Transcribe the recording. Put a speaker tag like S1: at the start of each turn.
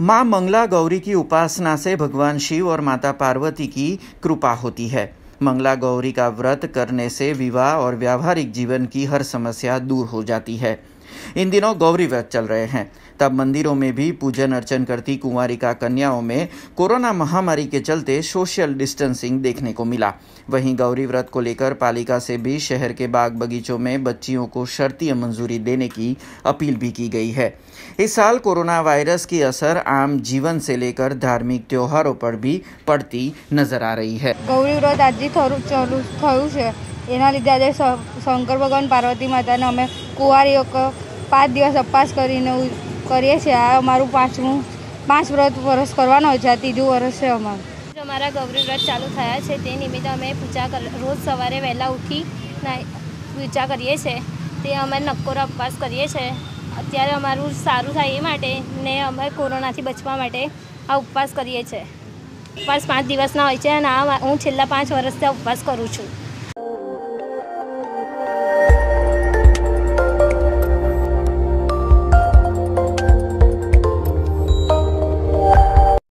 S1: माँ मंगला गौरी की उपासना से भगवान शिव और माता पार्वती की कृपा होती है मंगला गौरी का व्रत करने से विवाह और व्यावहारिक जीवन की हर समस्या दूर हो जाती है इन दिनों गौरी व्रत चल रहे हैं तब मंदिरों में भी पूजन अर्चन करती कुंवारिका कन्याओं में कोरोना महामारी के चलते सोशल डिस्टेंसिंग देखने को मिला वहीं गौरी व्रत को लेकर पालिका से भी शहर के बाग बगीचों में बच्चियों को शर्तीय मंजूरी देने की अपील भी की गई है इस साल कोरोना वायरस की असर आम जीवन से लेकर धार्मिक त्योहारों पर भी पड़ती नजर आ रही है
S2: गौरी व्रत आज એના લીધે આજે શંકર ભગવાન પાર્વતી માતાને અમે કુંવારીઓ પાંચ દિવસ ઉપવાસ કરીને કરીએ છીએ આ અમારું પાંચમું પાંચ વ્રત વરસ કરવાનો છે આ ત્રીજું વરસ છે અમારું
S3: અમારા ગૌરી વ્રત ચાલુ થયા છે તે નિમિત્તે અમે પૂજા રોજ સવારે વહેલા ઉઠી પૂજા કરીએ છીએ તે અમે નક્કોરા ઉપવાસ કરીએ છીએ અત્યારે અમારું સારું થાય એ માટે ને અમે કોરોનાથી બચવા માટે આ ઉપવાસ કરીએ છીએ ઉપવાસ પાંચ દિવસના હોય છે અને આ હું છેલ્લા પાંચ વર્ષથી ઉપવાસ કરું છું